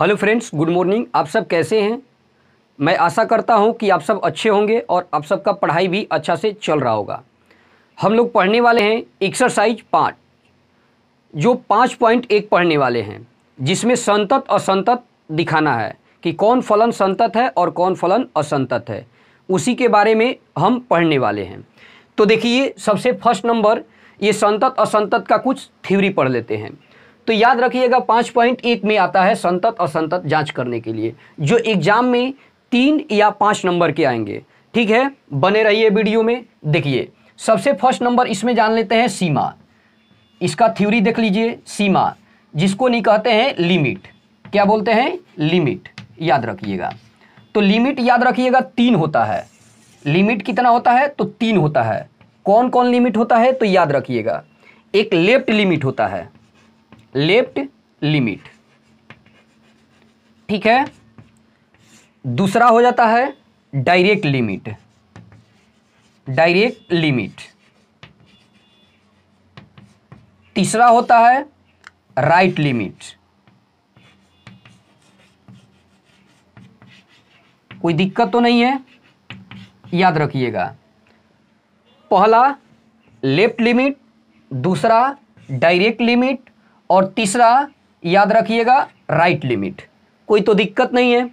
hello friends good morning आप सब कैसे हैं मैं आशा करता हूं कि आप सब अच्छे होंगे और आप सबका पढ़ाई भी अच्छा से चल रहा होगा हम लोग पढ़ने वाले हैं एक्सरसाइज पाँच जो पाँच पॉइंट एक पढ़ने वाले हैं जिसमें संतत असंतत दिखाना है कि कौन फलन संतत है और कौन फलन असंतत है उसी के बारे में हम पढ़ने वाले हैं तो देखिए सबसे फर्स्ट नंबर ये संतत असंतत का कुछ थ्योरी पढ़ लेते हैं तो याद रखिएगा पांच पॉइंट एक में आता है संतत असंतत जांच करने के लिए जो एग्जाम में तीन या पांच नंबर के आएंगे ठीक है बने रहिए वीडियो में देखिए सबसे फर्स्ट नंबर इसमें जान लेते हैं सीमा इसका थ्योरी देख लीजिए सीमा जिसको नहीं कहते हैं लिमिट क्या बोलते हैं लिमिट याद रखिएगा तो लिमिट याद रखिएगा तीन होता है लिमिट कितना होता है तो तीन होता है कौन कौन लिमिट होता है तो याद रखिएगा एक लेफ्ट लिमिट होता है लेफ्ट लिमिट ठीक है दूसरा हो जाता है डायरेक्ट लिमिट डायरेक्ट लिमिट तीसरा होता है राइट लिमिट कोई दिक्कत तो नहीं है याद रखिएगा पहला लेफ्ट लिमिट दूसरा डायरेक्ट लिमिट और तीसरा याद रखिएगा राइट लिमिट कोई तो दिक्कत नहीं है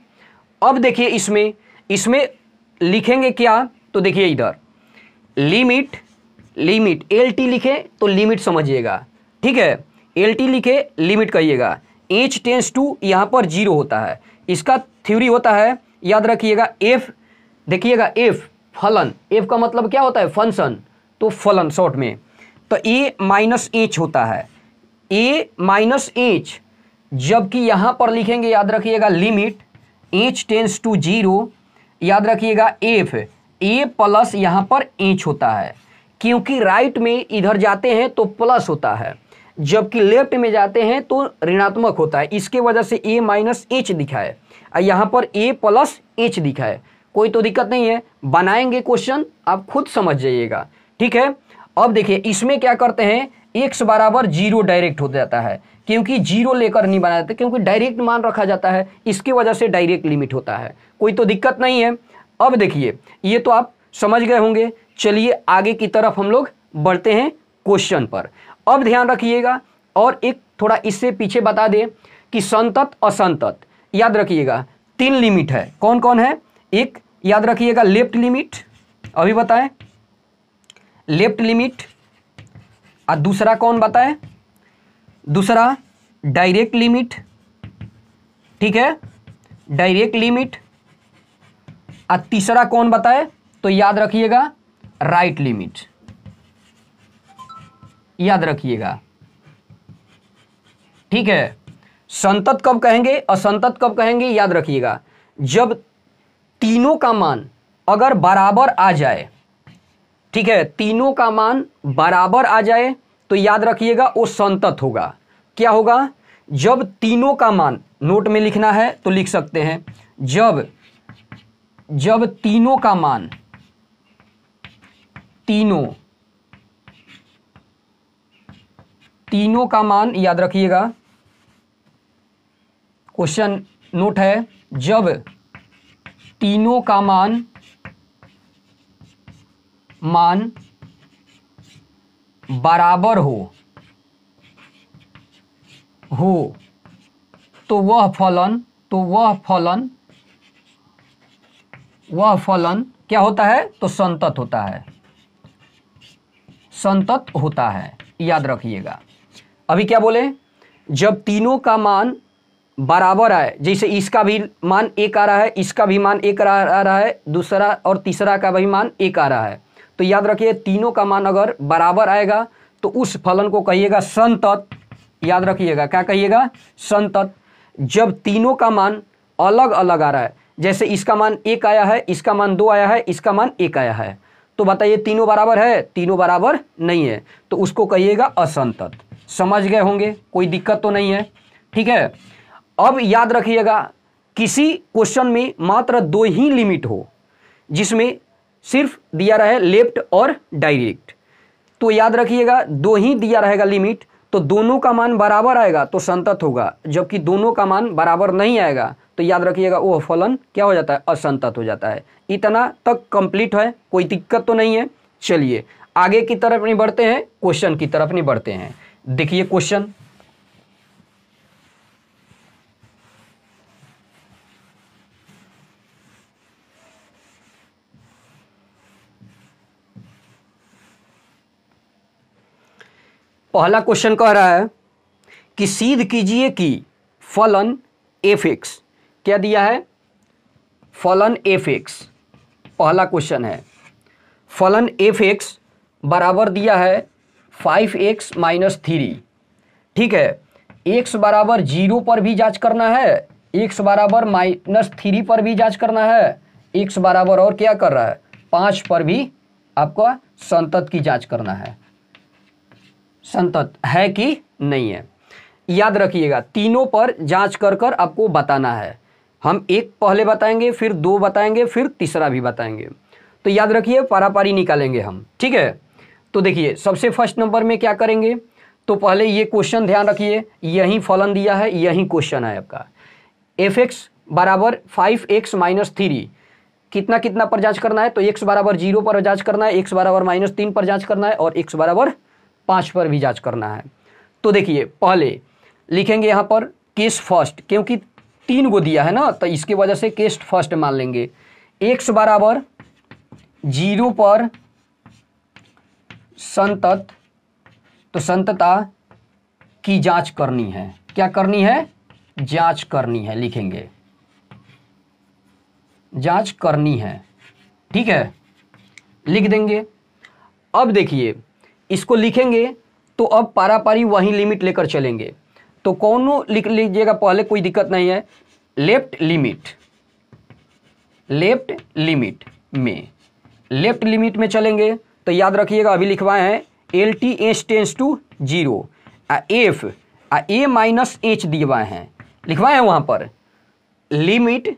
अब देखिए इसमें इसमें लिखेंगे क्या तो देखिए इधर लिमिट लिमिट एल टी लिखे तो लिमिट समझिएगा ठीक है एल टी लिखे लिमिट कहिएगा एच टेंस टू यहाँ पर जीरो होता है इसका थ्योरी होता है याद रखिएगा एफ देखिएगा एफ फलन एफ का मतलब क्या होता है फंक्शन तो फलन शॉर्ट में तो ए माइनस एच होता है ए माइनस एच जबकि यहां पर लिखेंगे याद रखिएगा limit H tends to zero याद रखिएगा एफ ए प्लस यहां पर एच होता है क्योंकि राइट में इधर जाते हैं तो प्लस होता है जबकि लेफ्ट में जाते हैं तो ऋणात्मक होता है इसके वजह से ए माइनस एच दिखा है पर ए प्लस एच दिखा है कोई तो दिक्कत नहीं है बनाएंगे क्वेश्चन आप खुद समझ जाइएगा ठीक है अब देखिए इसमें क्या करते हैं एक्स बराबर जीरो डायरेक्ट हो जाता है क्योंकि जीरो लेकर नहीं बनाया जाता क्योंकि डायरेक्ट मान रखा जाता है इसकी वजह से डायरेक्ट लिमिट होता है कोई तो दिक्कत नहीं है अब देखिए ये तो आप समझ गए होंगे चलिए आगे की तरफ हम लोग बढ़ते हैं क्वेश्चन पर अब ध्यान रखिएगा और एक थोड़ा इससे पीछे बता दें कि संतत असंतत याद रखिएगा तीन लिमिट है कौन कौन है एक याद रखिएगा लेफ्ट लिमिट अभी बताएं लेफ्ट लिमिट और दूसरा कौन बताए दूसरा डायरेक्ट लिमिट ठीक है डायरेक्ट लिमिट और तीसरा कौन बताए तो याद रखिएगा राइट लिमिट याद रखिएगा ठीक है संतत कब कहेंगे असंतत कब कहेंगे याद रखिएगा जब तीनों का मान अगर बराबर आ जाए ठीक है तीनों का मान बराबर आ जाए तो याद रखिएगा वो संतत होगा क्या होगा जब तीनों का मान नोट में लिखना है तो लिख सकते हैं जब जब तीनों का मान तीनों तीनों का मान याद रखिएगा क्वेश्चन नोट है जब तीनों का मान मान बराबर हो हो तो वह फलन तो वह फलन वह फलन क्या होता है तो संतत होता है संतत होता है याद रखिएगा अभी क्या बोले जब तीनों का मान बराबर आए जैसे इसका भी मान एक आ रहा है इसका भी मान एक आ रहा है दूसरा और तीसरा का भी मान एक आ रहा है तो याद रखिए तीनों का मान अगर बराबर आएगा तो उस फलन को कहिएगा संतत याद रखिएगा क्या कहिएगा संतत जब तीनों का मान अलग अलग आ रहा है जैसे इसका मान एक आया है इसका मान दो आया है इसका मान एक आया है तो बताइए तीनों बराबर है तीनों बराबर नहीं है तो उसको कहिएगा असंतत समझ गए होंगे कोई दिक्कत तो नहीं है ठीक है अब याद रखिएगा किसी क्वेश्चन में मात्र दो ही लिमिट हो जिसमें सिर्फ दिया रहे लेफ्ट और डायरेक्ट तो याद रखिएगा दो ही दिया रहेगा लिमिट तो दोनों का मान बराबर आएगा तो संतत होगा जबकि दोनों का मान बराबर नहीं आएगा तो याद रखिएगा वह फलन क्या हो जाता है असंतत हो जाता है इतना तक कंप्लीट है कोई दिक्कत तो नहीं है चलिए आगे की तरफ नहीं बढ़ते हैं क्वेश्चन की तरफ नहीं बढ़ते हैं देखिए क्वेश्चन पहला क्वेश्चन कह रहा है कि सीध कीजिए कि फलन एफ एक्स क्या दिया है फलन एफ एक्स पहला क्वेश्चन है फलन एफ एक्स बराबर दिया है फाइव एक्स माइनस थ्री ठीक है एक्स बराबर जीरो पर भी जांच करना है एक्स बराबर माइनस थ्री पर भी जांच करना है एक्स बराबर और क्या कर रहा है पाँच पर भी आपका संतत की जांच करना है संतत है कि नहीं है याद रखिएगा तीनों पर जांच कर कर आपको बताना है हम एक पहले बताएंगे फिर दो बताएंगे फिर तीसरा भी बताएंगे तो याद रखिए पारापारी निकालेंगे हम ठीक है तो देखिए सबसे फर्स्ट नंबर में क्या करेंगे तो पहले ये क्वेश्चन ध्यान रखिए यही फलन दिया है यही क्वेश्चन है आपका एफ एक्स बराबर फाइव एक्स माइनस थ्री कितना कितना पर जांच करना है तो एक्स बराबर जीरो पर जांच करना है एक्स बराबर माइनस तीन पर जांच करना है और एक्स बराबर पाँच पर भी जांच करना है तो देखिए पहले लिखेंगे यहाँ पर केस फर्स्ट क्योंकि तीन गो दिया है ना तो इसके वजह से केस फर्स्ट मान लेंगे एक्स बराबर जीरो पर संतत तो संतता की जांच करनी है क्या करनी है जांच करनी है लिखेंगे जांच करनी है ठीक है लिख देंगे अब देखिए इसको लिखेंगे तो अब पारापारी वहीं लिमिट लेकर चलेंगे तो कौन लिख लीजिएगा पहले कोई दिक्कत नहीं है लेफ्ट लिमिट लेफ्ट लिमिट में लेफ्ट लिमिट में चलेंगे तो याद रखिएगा अभी लिखवाए हैं L T H tends to zero आ एफ आ ए माइनस एच दिए हैं लिखवाए हैं वहां पर limit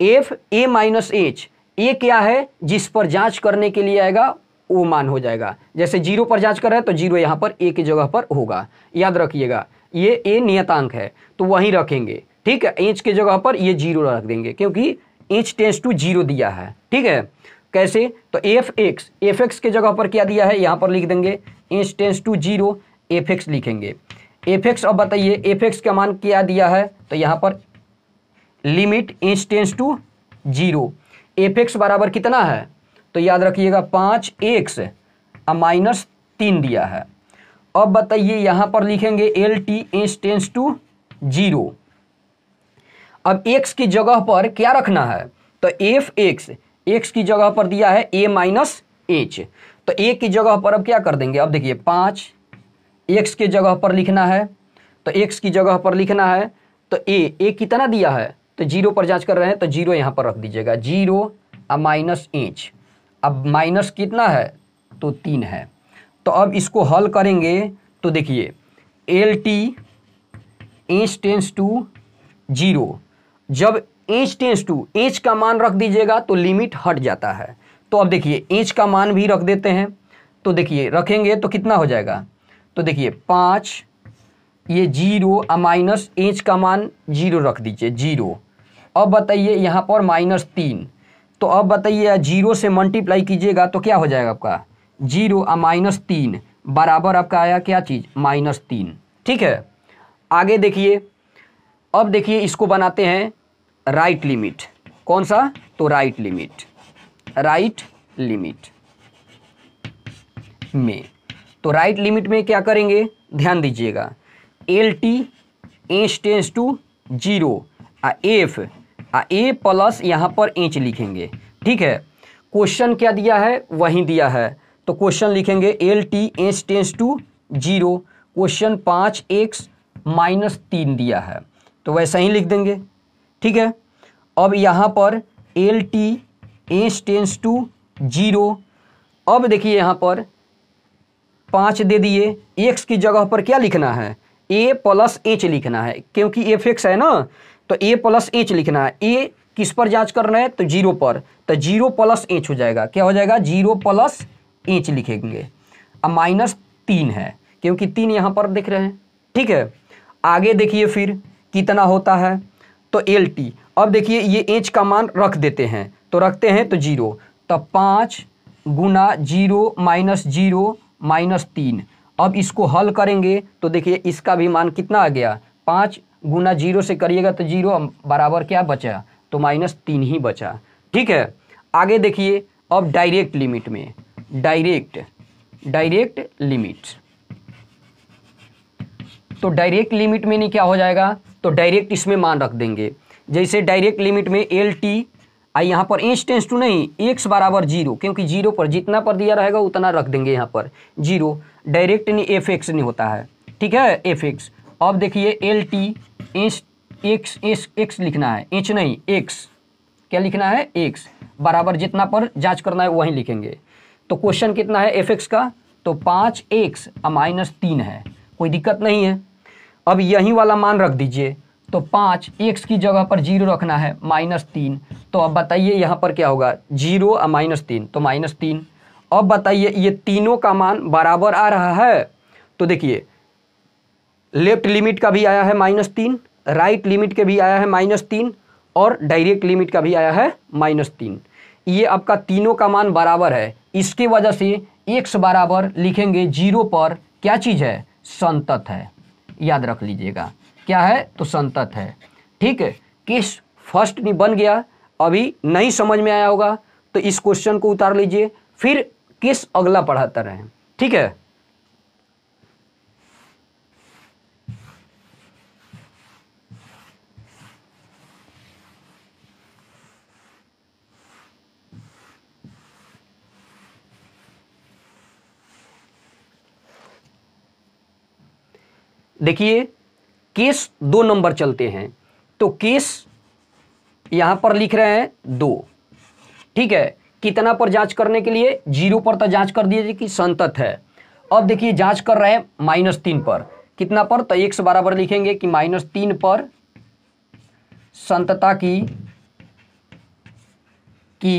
F A minus H A क्या है जिस पर जांच करने के लिए आएगा वो मान हो जाएगा जैसे जीरो पर जांच कर रहे हैं तो जीरो यहाँ पर ए की जगह पर होगा याद रखिएगा ये ए नियतांक है तो वहीं रखेंगे ठीक है इंच के जगह पर ये जीरो रख देंगे क्योंकि इंच टेंस टू जीरो दिया है ठीक है कैसे तो एफ एक्स एफ एक्स के जगह पर क्या दिया है यहाँ पर लिख देंगे H tends to zero F X लिखेंगे एफ एक्स अब बताइए एफ एक्स का मान क्या दिया है तो यहाँ पर limit H tends to zero F X बराबर कितना है तो याद रखिएगा पाँच एक्स से माइनस तीन दिया है अब बताइए यहाँ पर लिखेंगे L T S tends to zero अब एक्स की जगह पर क्या रखना है तो एफ एक्स एक्स की जगह पर दिया है ए माइनस एच तो ए की जगह पर अब क्या कर देंगे अब देखिए पाँच एक्स के जगह पर लिखना है तो एक्स की जगह पर लिखना है तो ए ए तो कितना दिया है तो जीरो पर जांच कर रहे हैं तो जीरो यहां पर रख दीजिएगा जीरो माइनस एच अब माइनस कितना है तो तीन है तो अब इसको हल करेंगे तो देखिए L T H tends to zero जब एच टेंस टू एच का मान रख दीजिएगा तो लिमिट हट जाता है तो अब देखिए एच का मान भी रख देते हैं तो देखिए रखेंगे तो कितना हो जाएगा तो देखिए पाँच ये जीरो माइनस एच का मान जीरो रख दीजिए जीरो अब बताइए यहाँ पर माइनस तीन तो अब बताइए जीरो से मल्टीप्लाई कीजिएगा तो क्या हो जाएगा आपका जीरो और माइनस तीन बराबर आपका आया क्या चीज़ माइनस तीन ठीक है आगे देखिए अब देखिए इसको बनाते हैं राइट लिमिट कौन सा तो राइट लिमिट राइट लिमिट में तो राइट लिमिट में क्या करेंगे ध्यान दीजिएगा L T S tends to zero F A plus यहाँ पर इंच लिखेंगे ठीक है क्वेश्चन क्या दिया है वहीं दिया है तो क्वेश्चन लिखेंगे L T H tends to zero question पाँच एक्स माइनस तीन दिया है तो वैसा ही लिख देंगे ठीक है अब यहाँ पर L T H tends to zero अब देखिए यहाँ पर पाँच दे दिए एक्स की जगह पर क्या लिखना है ए प्लस एच लिखना है क्योंकि एफ एक्स है ना तो ए प्लस एच लिखना है ए किस पर जांच करना है तो जीरो पर तो जीरो प्लस एच हो जाएगा क्या हो जाएगा जीरो प्लस एच लिखेंगे अब माइनस तीन है क्योंकि तीन यहाँ पर देख रहे हैं ठीक है आगे देखिए फिर कितना होता है तो एल टी अब देखिए ये एच का मान रख देते हैं तो रखते हैं तो जीरो तो पाँच गुना जीरो माइनस जीरो माइनस तीन अब इसको हल करेंगे तो देखिए इसका भी मान कितना आ गया पाँच गुना जीरो से करिएगा तो जीरो बराबर क्या बचा तो माइनस तीन ही बचा ठीक है आगे देखिए अब डायरेक्ट लिमिट में डायरेक्ट डायरेक्ट लिमिट तो डायरेक्ट लिमिट में नहीं क्या हो जाएगा तो डायरेक्ट इसमें मान रख देंगे जैसे डायरेक्ट लिमिट में एल टी आई यहाँ पर एच टेंस टू नहीं एक्स बराबर जीरो क्योंकि जीरो पर जितना पर दिया रहेगा उतना रख देंगे यहाँ पर जीरो डायरेक्ट नहीं एफ एक्स नहीं होता है ठीक है एफ एक्स अब देखिए L T H X S X लिखना है एच नहीं एक्स क्या लिखना है एक्स बराबर जितना पर जांच करना है वहीं लिखेंगे तो क्वेश्चन कितना है एफ एक्स का तो पाँच एक्स माइनस तीन है कोई दिक्कत नहीं है अब यही वाला मान रख दीजिए तो पाँच एक्स की जगह पर जीरो रखना है माइनस तीन तो अब बताइए यहाँ पर क्या होगा जीरो और माइनस तीन तो माइनस तीन अब बताइए ये तीनों का मान बराबर आ रहा है तो देखिए लेफ्ट लिमिट का भी आया है माइनस तीन राइट लिमिट के भी आया है माइनस तीन और डायरेक्ट लिमिट का भी आया है माइनस तीन ये आपका तीनों का मान बराबर है इसके वजह से एक्स बराबर लिखेंगे जीरो पर क्या चीज़ है संतत है याद रख लीजिएगा क्या है तो संतत है ठीक है केस फर्स्ट नहीं बन गया अभी नहीं समझ में आया होगा तो इस क्वेश्चन को उतार लीजिए फिर किस अगला पढ़ाता रहे ठीक है देखिए केस दो नंबर चलते हैं तो केस यहां पर लिख रहे हैं दो ठीक है कितना पर जांच करने के लिए जीरो पर तो जांच कर दिए कि संतत है अब देखिए जांच कर रहे हैं माइनस तीन पर कितना पर तो एक से बराबर लिखेंगे कि माइनस तीन पर संतता की की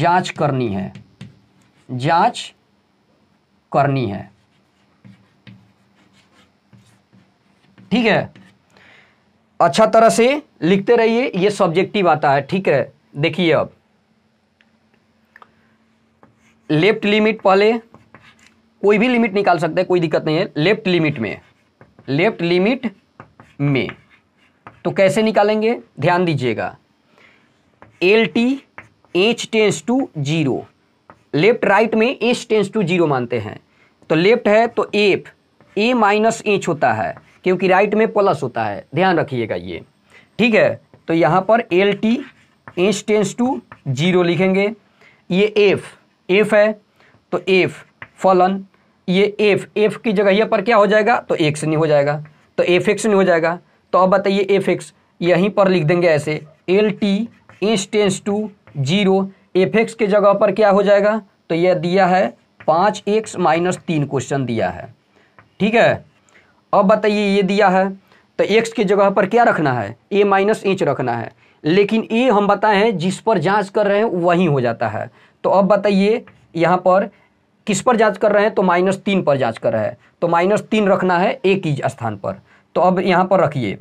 जांच करनी है जांच करनी है ठीक है अच्छा तरह से लिखते रहिए ये सब्जेक्टिव आता है ठीक है देखिए अब लेफ्ट लिमिट पहले कोई भी लिमिट निकाल सकते हैं कोई दिक्कत नहीं है लेफ्ट लिमिट में लेफ्ट लिमिट में तो कैसे निकालेंगे ध्यान दीजिएगा L T H tends to zero left right में एच टेंस टू जीरो मानते हैं तो लेफ्ट है तो एफ ए माइनस एच होता है क्योंकि राइट में प्लस होता है ध्यान रखिएगा ये ठीक है तो यहाँ पर L T H tends to zero लिखेंगे ये एफ एफ है तो एफ फलन ये एफ एफ की जगह यहाँ पर क्या हो जाएगा तो एक्स नहीं हो जाएगा तो एफ एक्स नहीं हो जाएगा तो अब बताइए एफ एक्स यहीं पर लिख देंगे ऐसे L T H tends to zero F X के जगह पर क्या हो जाएगा तो यह दिया है पाँच एक्स माइनस तीन क्वेश्चन दिया है ठीक है अब बताइए ये दिया है तो एक्स की जगह पर क्या रखना है ए माइनस एच रखना है लेकिन ए हम बताए हैं जिस पर जांच कर रहे हैं वहीं हो जाता है तो अब बताइए यहाँ पर किस पर जांच कर रहे हैं तो माइनस तीन पर जांच कर रहे हैं तो माइनस तीन रखना है ए की स्थान पर तो अब यहाँ पर रखिए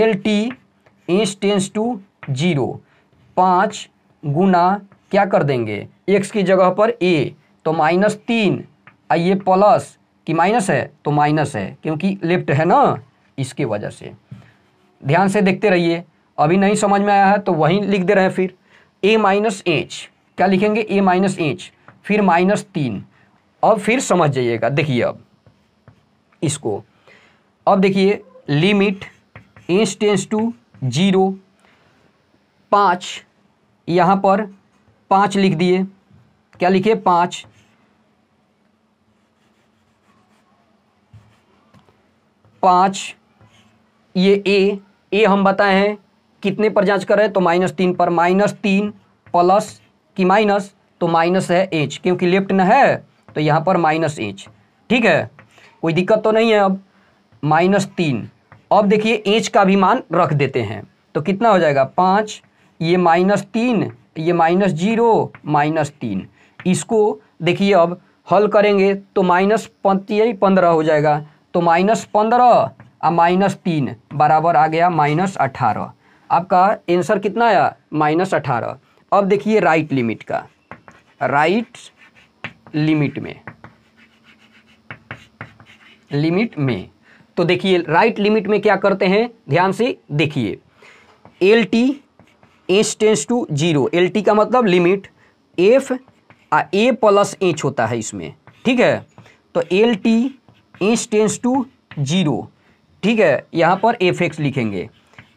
L T H tends to zero पाँच गुना क्या कर देंगे एक्स की जगह पर ए तो माइनस तीन आइए प्लस कि माइनस है तो माइनस है क्योंकि लेफ्ट है ना इसके वजह से ध्यान से देखते रहिए अभी नहीं समझ में आया है तो वहीं लिख दे रहे हैं फिर ए माइनस एच क्या लिखेंगे ए माइनस एच फिर माइनस तीन अब फिर समझ जाइएगा देखिए अब इसको अब देखिए limit H tends to zero पाँच यहाँ पर पाँच लिख दिए क्या लिखे पाँच पाँच ये ए ए हम बताए हैं कितने पर जांच कर रहे हैं तो माइनस तीन पर माइनस तीन प्लस की माइनस तो माइनस है एच क्योंकि लेफ्ट न है तो यहाँ पर माइनस एच ठीक है कोई दिक्कत तो नहीं है अब माइनस तीन अब देखिए एच का भी मान रख देते हैं तो कितना हो जाएगा पाँच ये माइनस तीन ये माइनस जीरो माइनस तीन इसको देखिए अब हल करेंगे तो माइनस पंद्रह हो जाएगा तो माइनस पंद्रह और माइनस तीन बराबर आ गया माइनस अठारह आपका आंसर कितना आया माइनस अठारह अब देखिए राइट लिमिट का राइट लिमिट में लिमिट में तो देखिए राइट लिमिट में क्या करते हैं ध्यान से देखिए L T H tends to zero L T का मतलब लिमिट एफ आ ए प्लस एच होता है इसमें ठीक है तो L T H tends to zero ठीक है यहाँ पर एफ एक्स लिखेंगे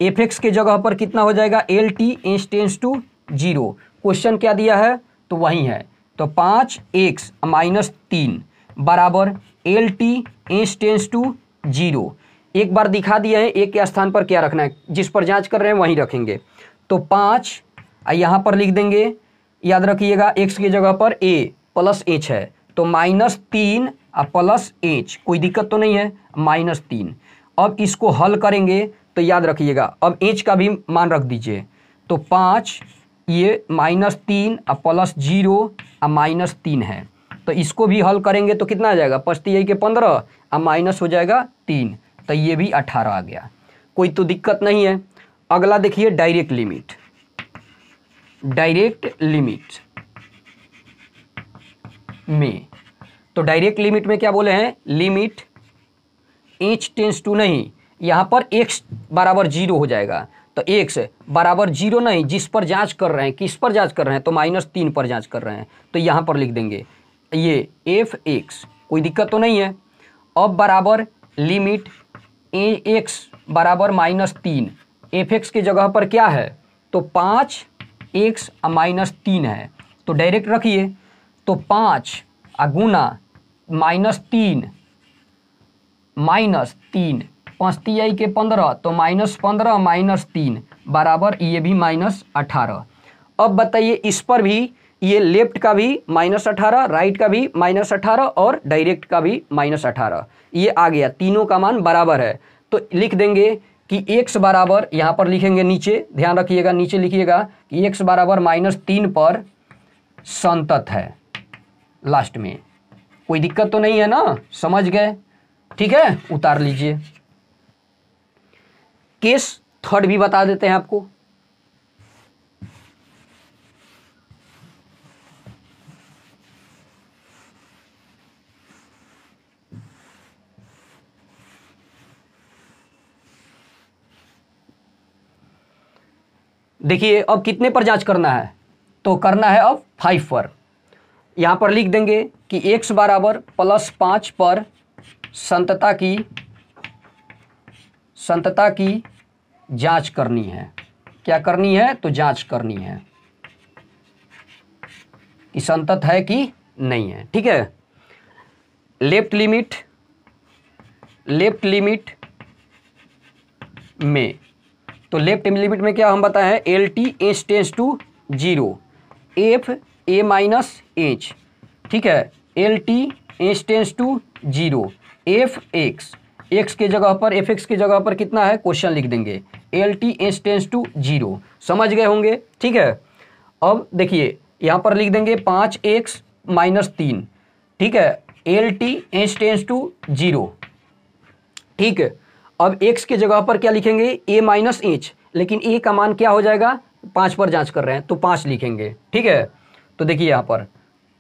एफ एक्स के जगह पर कितना हो जाएगा L T H tends to zero question क्या दिया है तो वही है तो पाँच एक्स माइनस तीन बराबर L T H tends to zero एक बार दिखा दिया है एक के स्थान पर क्या रखना है जिस पर जांच कर रहे हैं वहीं रखेंगे तो पाँच यहाँ पर लिख देंगे याद रखिएगा एक्स की जगह पर ए प्लस एच है तो माइनस तीन और प्लस एच कोई दिक्कत तो नहीं है माइनस तीन अब इसको हल करेंगे तो याद रखिएगा अब एच का भी मान रख दीजिए तो पाँच ये माइनस तीन और प्लस जीरो और माइनस तीन है तो इसको भी हल करेंगे तो कितना आ जाएगा पचती के पंद्रह और माइनस हो जाएगा तीन तो ये भी अठारह आ गया कोई तो दिक्कत नहीं है अगला देखिए डायरेक्ट लिमिट डायरेक्ट लिमिट में तो डायरेक्ट लिमिट में क्या बोले हैं लिमिट एच टेंस टू नहीं यहाँ पर एक्स बराबर जीरो हो जाएगा तो एक्स बराबर जीरो नहीं जिस पर जांच कर रहे हैं किस पर जांच कर रहे हैं तो माइनस तीन पर जांच कर रहे हैं तो यहाँ पर लिख देंगे ये एफ एक्स कोई दिक्कत तो नहीं है अब बराबर लिमिट ए एक्स बराबर माइनस तीन एफ एक्स की जगह पर क्या है तो पाँच एक्स माइनस तीन है तो डायरेक्ट रखिए तो पाँच अगुना माइनस तीन माइनस तीन पाँच तिहाई के पंद्रह तो माइनस पंद्रह माइनस तीन बराबर ये भी माइनस अठारह अब बताइए इस पर भी ये लेफ्ट का भी माइनस अठारह राइट का भी माइनस अठारह और डायरेक्ट का भी माइनस अठारह ये आ गया तीनों का मान बराबर है तो लिख देंगे कि एक्स बराबर यहाँ पर लिखेंगे नीचे ध्यान रखिएगा नीचे लिखिएगा कि एक्स बराबर माइनस तीन पर संतत है लास्ट में कोई दिक्कत तो नहीं है ना समझ गए ठीक है उतार लीजिए केस थर्ड भी बता देते हैं आपको देखिए अब कितने पर जांच करना है तो करना है अब फाइव पर यहाँ पर लिख देंगे कि एक्स बराबर प्लस पाँच पर संतता की संतता की जांच करनी है क्या करनी है तो जांच करनी है कि संतत है कि नहीं है ठीक है लेफ्ट लिमिट लेफ्ट लिमिट में तो लेफ्ट लिमिट में क्या हम बताएं L T S tends to zero F A minus H ठीक है L T H tends to zero F X X के जगह पर एफ एक्स के जगह पर कितना है क्वेश्चन लिख देंगे L T H tends to zero समझ गए होंगे ठीक है अब देखिए यहाँ पर लिख देंगे पाँच एक्स माइनस तीन ठीक है L T H tends to zero ठीक है अब एक्स के जगह पर क्या लिखेंगे ए माइनस एच लेकिन ए का मान क्या हो जाएगा पाँच पर जांच कर रहे हैं तो पाँच लिखेंगे ठीक है तो देखिए यहाँ पर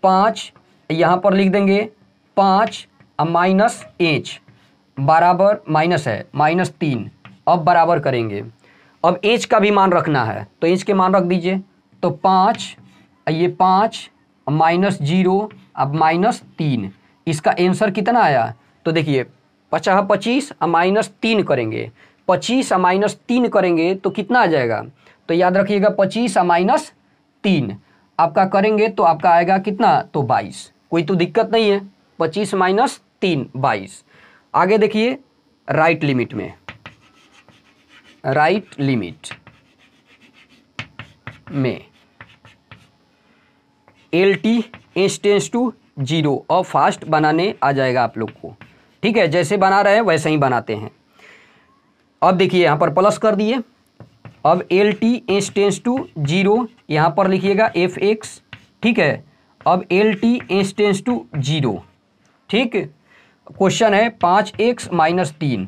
पाँच यहाँ पर लिख देंगे पाँच माइनस एच बराबर माइनस है माइनस तीन अब बराबर करेंगे अब एच का भी मान रखना है तो एच के मान रख दीजिए तो पाँच ये पाँच माइनस जीरो अब माइनस तीन इसका आंसर कितना आया तो देखिए पचास पच्चीस माइनस तीन करेंगे पच्चीस माइनस तीन करेंगे तो कितना आ जाएगा तो याद रखिएगा पच्चीस माइनस तीन आपका करेंगे तो आपका आएगा कितना तो बाईस कोई तो दिक्कत नहीं है पच्चीस माइनस तीन बाईस आगे देखिए राइट लिमिट में राइट लिमिट में L T H tends to zero और फास्ट बनाने आ जाएगा आप लोग को ठीक है जैसे बना रहे हैं वैसे ही बनाते हैं अब देखिए यहाँ पर प्लस कर दिए अब L T S tends to zero यहाँ पर लिखिएगा एफ एक्स ठीक है अब L T S tends to zero ठीक क्वेश्चन है पाँच एक्स माइनस तीन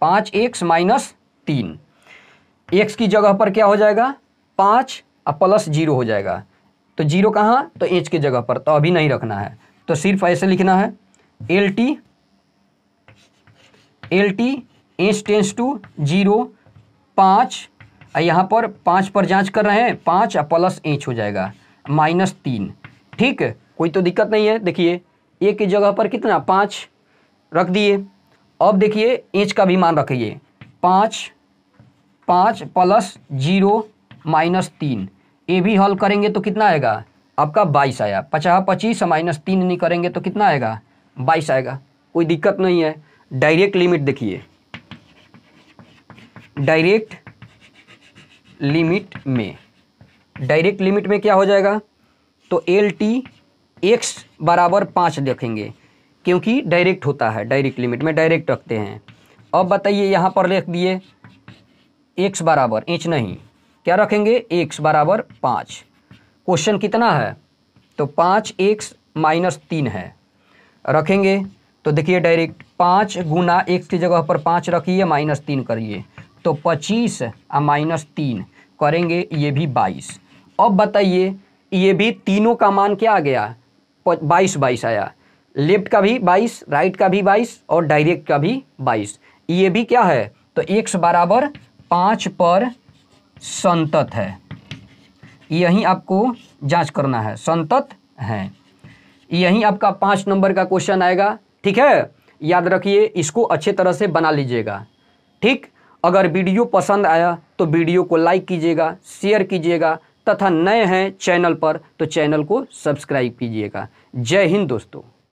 पाँच एक्स माइनस तीन एक्स की जगह पर क्या हो जाएगा पाँच और प्लस जीरो हो जाएगा तो जीरो कहाँ तो एच की जगह पर तो अभी नहीं रखना है तो सिर्फ ऐसे लिखना है L T L T H tends to zero पाँच यहाँ पर पाँच पर जांच कर रहे हैं पाँच प्लस एच हो जाएगा माइनस तीन ठीक कोई तो दिक्कत नहीं है देखिए एक की जगह पर कितना पाँच रख दिए अब देखिए एच का भी मान रखिए पाँच पाँच प्लस जीरो माइनस तीन ए भी हल करेंगे तो कितना आएगा आपका बाईस आया पचास पच्चीस माइनस तीन नहीं करेंगे तो कितना आएगा बाईस आएगा कोई दिक्कत नहीं है डायरेक्ट लिमिट देखिए डायरेक्ट लिमिट में डायरेक्ट लिमिट में क्या हो जाएगा तो एल टी एक्स बराबर पाँच देखेंगे क्योंकि डायरेक्ट होता है डायरेक्ट लिमिट में डायरेक्ट रखते हैं अब बताइए यहाँ पर लिख दिए एक्स बराबर इंच नहीं क्या रखेंगे एक्स बराबर पाँच क्वेश्चन कितना है तो पाँच एक्स माइनस तीन है रखेंगे तो देखिए डायरेक्ट पाँच गुना एक्स की जगह पर पाँच रखिए माइनस तीन करिए तो पच्चीस और माइनस तीन करेंगे ये भी बाईस अब बताइए ये भी तीनों का मान क्या आ गया बाईस बाईस आया लेफ्ट का भी बाईस राइट का भी बाईस और डायरेक्ट का भी बाईस ये भी क्या है तो एक्स बराबर पाँच पर संतत है यही आपको जांच करना है संतत है यही आपका पाँच नंबर का क्वेश्चन आएगा ठीक है याद रखिए इसको अच्छे तरह से बना लीजिएगा ठीक अगर वीडियो पसंद आया तो वीडियो को लाइक कीजिएगा शेयर कीजिएगा तथा नए हैं चैनल पर तो चैनल को सब्सक्राइब कीजिएगा जय हिंद दोस्तों